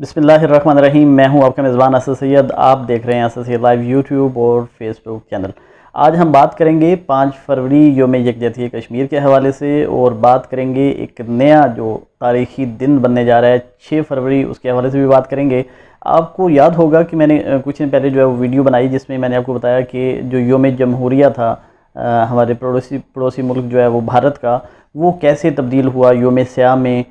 बिसमीम मैं हूं आपका मेज़बान असद सैद आप देख रहे हैं असद सैद लाइव यूट्यूब और फेसबुक चैनल आज हम बात करेंगे पाँच फरवरी योम यकजहती कश्मीर के हवाले से और बात करेंगे एक नया जो तारीखी दिन बनने जा रहा है छः फरवरी उसके हवाले से भी बात करेंगे आपको याद होगा कि मैंने कुछ दिन पहले जो है वो वीडियो बनाई जिसमें मैंने आपको बताया कि जो योम जमहूरिया था आ, हमारे पड़ोसी पड़ोसी मुल्क जो है वो भारत का वो कैसे तब्दील हुआ योम सयाह में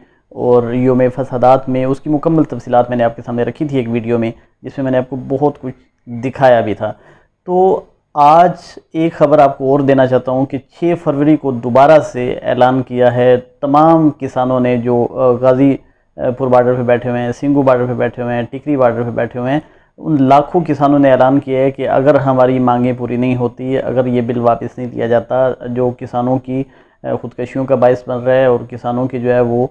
और योम फसादात में उसकी मुकम्मल तफसीत मैंने आपके सामने रखी थी एक वीडियो में जिसमें मैंने आपको बहुत कुछ दिखाया भी था तो आज एक ख़बर आपको और देना चाहता हूँ कि 6 फरवरी को दोबारा से ऐलान किया है तमाम किसानों ने जो गाज़ीपुर बार्डर पर बैठे हुए हैं सिंगू बार्डर पर बैठे हुए हैं टिकरी बार्डर पर बैठे हुए हैं उन लाखों किसानों ने ऐलान किया है कि अगर हमारी मांगें पूरी नहीं होती अगर ये बिल वापस नहीं लिया जाता जो किसानों की ख़ुदकशियों का बायस बन रहा है और किसानों की जो है वो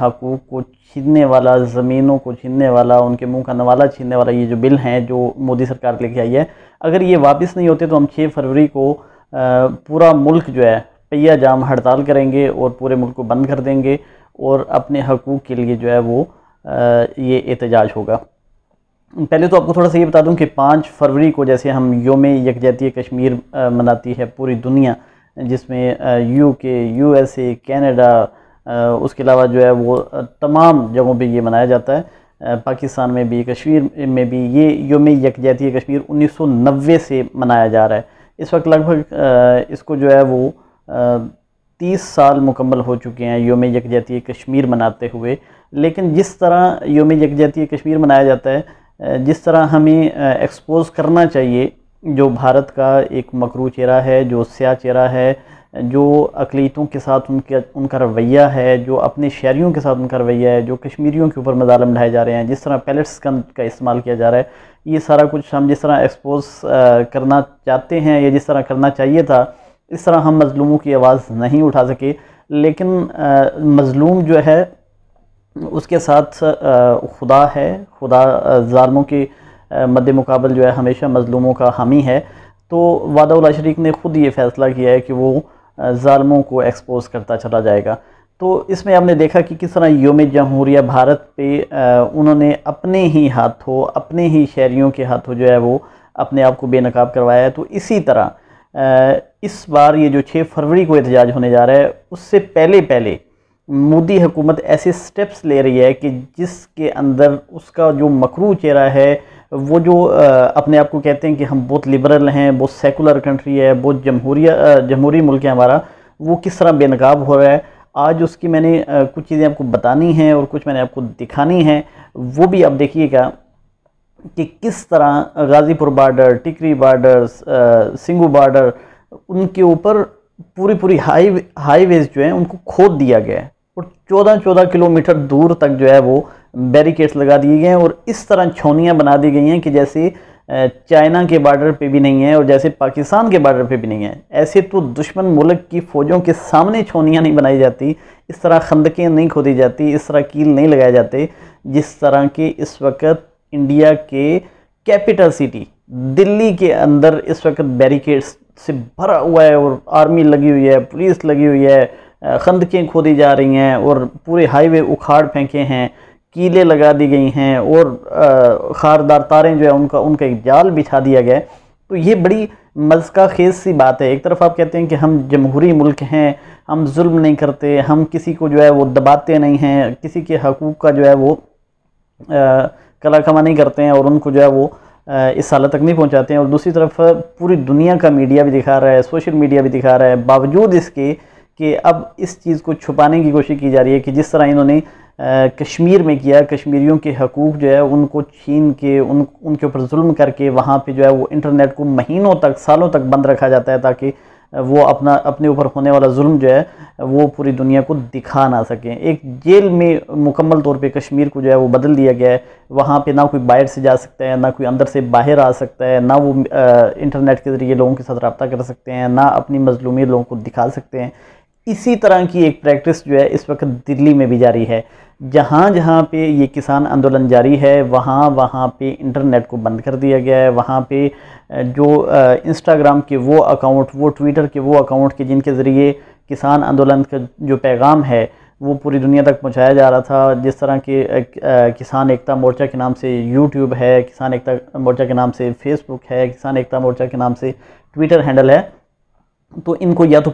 हकूक़ को छीनने वाला ज़मीनों को छीनने वाला उनके मुंह का नवाला छीनने वाला ये जो बिल हैं जो मोदी सरकार लेके आई है अगर ये वापस नहीं होते तो हम छः फरवरी को पूरा मुल्क जो है पहिया जाम हड़ताल करेंगे और पूरे मुल्क को बंद कर देंगे और अपने हकूक़ के लिए जो है वो ये एहतजाज होगा पहले तो आपको थोड़ा सा ये बता दूं कि पाँच फरवरी को जैसे हम योम यकजहती कश्मीर मनाती है पूरी दुनिया जिसमें यू के यू एस ए कैनेडा उसके अलावा जो है वो तमाम जगहों पे ये मनाया जाता है पाकिस्तान में भी कश्मीर में भी ये योम यकजहती कश्मीर 1990 से मनाया जा रहा है इस वक्त लगभग इसको जो है वो तीस साल मुकम्मल हो चुके हैं योम यकजहती कश्मीर मनाते हुए लेकिन जिस तरह योम यकजहती कश्मीर मनाया जाता है जिस तरह हमें एक्सपोज़ करना चाहिए जो भारत का एक मकरू चेहरा है जो स्या चेहरा है जो अकलीतों के साथ उनके उनका रवैया है जो अपने शहरीों के साथ उनका रवैया है जो कश्मीरियों के ऊपर मजालम ढाए जा रहे हैं जिस तरह पैलेट्स का, का इस्तेमाल किया जा रहा है ये सारा कुछ हम जिस तरह एक्सपोज करना चाहते हैं या जिस तरह करना चाहिए था इस तरह हम मज़लूमों की आवाज़ नहीं उठा सके लेकिन मज़लूम जो है उसके साथ खुदा है खुदा ालमों के मद मुकाबल जो है हमेशा मज़लूमों का हामी है तो वादा शरीक ने ख़ुद ये फ़ैसला किया है कि वो ालमों को एक्सपोज करता चला जाएगा तो इसमें आपने देखा कि किस तरह योम जमहूरिया भारत पे उन्होंने अपने ही हाथों अपने ही शहरीों के हाथों जो है वो अपने आप को बेनकाब करवाया है तो इसी तरह इस बार ये जो 6 फरवरी को एहतजाज होने जा रहा है उससे पहले पहले मोदी हुकूमत ऐसे स्टेप्स ले रही है कि जिसके अंदर उसका जो मकरू चेहरा है वो जो अपने आप को कहते हैं कि हम बहुत लिबरल हैं बहुत सेकुलर कंट्री है बहुत जमहूरिया जमहूरी मुल्क है हमारा वो किस तरह बेनकाब हो रहा है आज उसकी मैंने कुछ चीज़ें आपको बतानी हैं और कुछ मैंने आपको दिखानी है वो भी आप देखिएगा कि किस तरह Ghazipur border Tikri border Singhu border उनके ऊपर पूरी पूरी हाई हाईवेज़ जो है उनको खोद दिया गया है और चौदह चौदह किलोमीटर दूर तक जो है वो बैरिकेड्स लगा दिए गए हैं और इस तरह छौनियाँ बना दी गई हैं कि जैसे चाइना के बॉर्डर पे भी नहीं है और जैसे पाकिस्तान के बॉर्डर पे भी नहीं है ऐसे तो दुश्मन मुल्क की फ़ौजों के सामने छौनियाँ नहीं बनाई जाती इस तरह खंदकें नहीं खोदी जाती इस तरह कील नहीं लगाए जाते जिस तरह के इस वक्त इंडिया के कैपिटल सिटी दिल्ली के अंदर इस वक्त बैरिकेड्स से भरा हुआ है और आर्मी लगी हुई है पुलिस लगी हुई है खंदकें खोदी जा रही हैं और पूरे हाईवे उखाड़ फेंके हैं कीलें लगा दी गई हैं और खारदार तारें जो है उनका उनका एक जाल बिछा दिया गया है तो ये बड़ी मजका खेज सी बात है एक तरफ आप कहते हैं कि हम जमहूरी मुल्क हैं हम जुल्म नहीं करते हम किसी को जो है वो दबाते नहीं हैं किसी के हकूक़ का जो है वो कला खमा नहीं करते हैं और उनको जो है वो आ, इस साल तक नहीं पहुंचाते हैं और दूसरी तरफ पूरी दुनिया का मीडिया भी दिखा रहा है सोशल मीडिया भी दिखा रहा है बावजूद इसके कि अब इस चीज़ को छुपाने की कोशिश की जा रही है कि जिस तरह इन्होंने कश्मीर में किया कश्मीरियों के हकूक़ जो है उनको छीन के उन उनके ऊपर जुल्म करके वहाँ पे जो है वो इंटरनेट को महीनों तक सालों तक बंद रखा जाता है ताकि वो अपना अपने ऊपर होने वाला जुल्म जो है वो पूरी दुनिया को दिखा ना सकें एक जेल में मुकम्मल तौर पे कश्मीर को जो है वो बदल दिया गया है वहाँ पे ना कोई बाहर से जा सकता है ना कोई अंदर से बाहर आ सकता है ना वो आ, इंटरनेट के ज़रिए लोगों के साथ रबता कर सकते हैं ना अपनी मजलूमी लोगों को दिखा सकते हैं इसी तरह की एक प्रैक्टिस जो है इस वक्त दिल्ली में भी जारी है जहाँ जहाँ पे ये किसान आंदोलन जारी है वहाँ वहाँ पे इंटरनेट को बंद कर दिया गया है वहाँ पे जो इंस्टाग्राम के वो अकाउंट वो ट्विटर के वो अकाउंट के जिनके ज़रिए किसान आंदोलन का जो पैगाम है वो पूरी दुनिया तक पहुँचाया जा रहा था जिस तरह के किसान एकता मोर्चा के नाम से यूट्यूब है किसान एकता मोर्चा के नाम से फेसबुक है किसान एकता मोर्चा के नाम से ट्विटर हैंडल है तो इनको या तो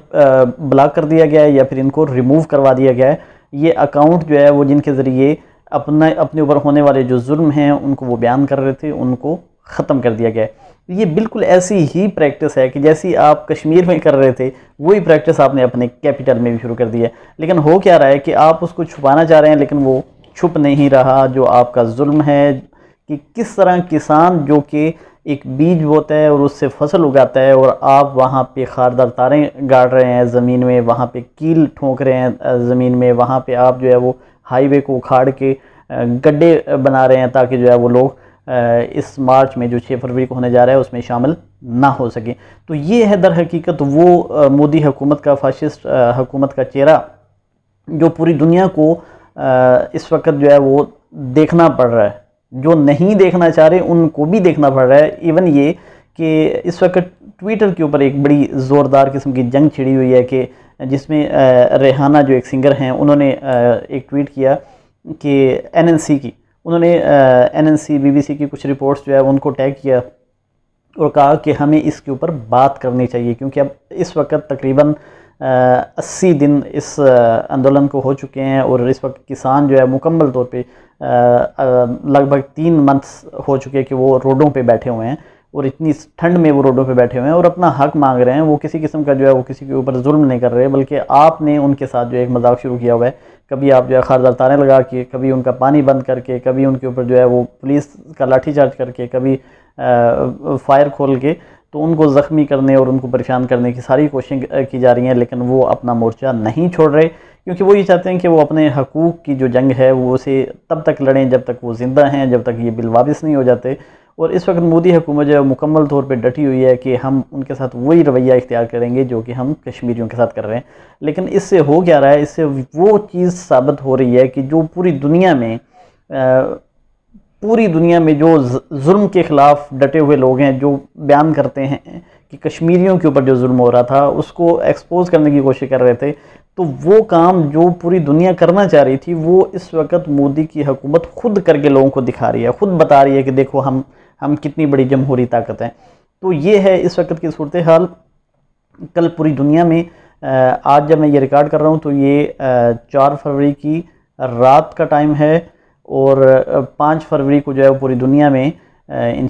ब्लॉक कर दिया गया है या फिर इनको रिमूव करवा दिया गया है ये अकाउंट जो है वो जिनके ज़रिए अपना अपने ऊपर होने वाले जो जुर्म हैं उनको वो बयान कर रहे थे उनको ख़त्म कर दिया गया है ये बिल्कुल ऐसी ही प्रैक्टिस है कि जैसी आप कश्मीर में कर रहे थे वही प्रैक्टिस आपने अपने कैपिटल में भी शुरू कर दी है लेकिन हो क्या रहा है कि आप उसको छुपाना चाह रहे हैं लेकिन वो छुप नहीं रहा जो आपका जुल्म है कि किस तरह किसान जो कि एक बीज बोता है और उससे फसल उगाता है और आप वहाँ पे खारदार तारें गाड़ रहे हैं ज़मीन में वहाँ पे कील ठोंक रहे हैं ज़मीन में वहाँ पे आप जो है वो हाईवे को उखाड़ के गड्ढे बना रहे हैं ताकि जो है वो लोग इस मार्च में जो छः फरवरी को होने जा रहा है उसमें शामिल ना हो सके तो ये है दर हकीकत वो मोदी हुकूमत का फाशिस्ट हुकूमत का चेहरा जो पूरी दुनिया को इस वक्त जो है वो देखना पड़ रहा है जो नहीं देखना चाह रहे उनको भी देखना पड़ रहा है इवन ये कि इस वक्त ट्विटर के ऊपर एक बड़ी ज़ोरदार किस्म की जंग छिड़ी हुई है कि जिसमें रेहाना जो एक सिंगर हैं उन्होंने एक ट्वीट किया कि एनएनसी की उन्होंने एनएनसी बीबीसी की कुछ रिपोर्ट्स जो है उनको टैग किया और कहा कि हमें इसके ऊपर बात करनी चाहिए क्योंकि अब इस वक्त तकरीबन अस्सी दिन इस आंदोलन को हो चुके हैं और इस वक्त किसान जो है मुकम्मल तौर पे लगभग तीन मंथ्स हो चुके हैं कि वो रोडों पे बैठे हुए हैं और इतनी ठंड में वो रोडों पे बैठे हुए हैं और अपना हक मांग रहे हैं वो किसी किस्म का जो है वो किसी के ऊपर जुल्म नहीं कर रहे बल्कि आपने उनके साथ जो एक मजाक शुरू किया हुआ है कभी आप जो है खारदार तारे लगा के कभी उनका पानी बंद करके कभी उनके ऊपर जो है वो पुलिस का लाठीचार्ज करके कभी फायर खोल के तो उनको ज़ख्मी करने और उनको परेशान करने की सारी कोशिशें की जा रही हैं लेकिन वो अपना मोर्चा नहीं छोड़ रहे क्योंकि वो ये चाहते हैं कि वो अपने हकूक़ की जो जंग है वो उसे तब तक लड़ें जब तक वो ज़िंदा हैं जब तक ये बिल वापस नहीं हो जाते और इस वक्त मोदी हुकूमत जो है मुकम्मल तौर पर डटी हुई है कि हम उनके साथ वही रवैया इख्तियार करेंगे जो कि हम कश्मीरियों के साथ कर रहे हैं लेकिन इससे हो क्या रहा है इससे वो चीज़ साबित हो रही है कि जो पूरी दुनिया में पूरी दुनिया में जो जुर्म के ख़िलाफ़ डटे हुए लोग हैं जो बयान करते हैं कि कश्मीरियों के ऊपर जो जुर्म हो रहा था उसको एक्सपोज करने की कोशिश कर रहे थे तो वो काम जो पूरी दुनिया करना चाह रही थी वो इस वक्त मोदी की हुकूमत खुद करके लोगों को दिखा रही है खुद बता रही है कि देखो हम हम कितनी बड़ी जमहूरी ताकत हैं तो ये है इस वक्त की सूरत हाल कल पूरी दुनिया में आज जब मैं ये रिकॉर्ड कर रहा हूँ तो ये चार फरवरी की रात का टाइम है और पाँच फरवरी को जो है वो पूरी दुनिया में इन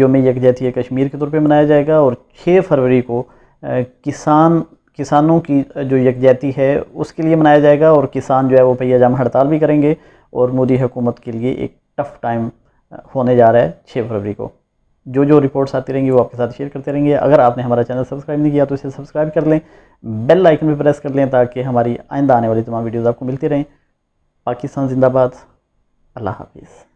योम यकजहती कश्मीर के तौर पर मनाया जाएगा और छः फरवरी को किसान किसानों की जो यकजहती है उसके लिए मनाया जाएगा और किसान जो है वो पहिया जाम हड़ताल भी करेंगे और मोदी हुकूमत के लिए एक टफ़ टाइम होने जा रहा है छः फरवरी को जो जो रिपोर्ट्स आती रहेंगी वो आपके साथ शेयर करते रहेंगे अगर आपने हमारा चैनल सब्सक्राइब नहीं किया तो इसे सब्सक्राइब कर लें बेल लाइकन भी प्रेस कर लें ताकि हमारी आइंदा आने वाली तमाम वीडियोज़ आपको मिलती रहें पाकिस्तान जिंदाबाद الله حافظ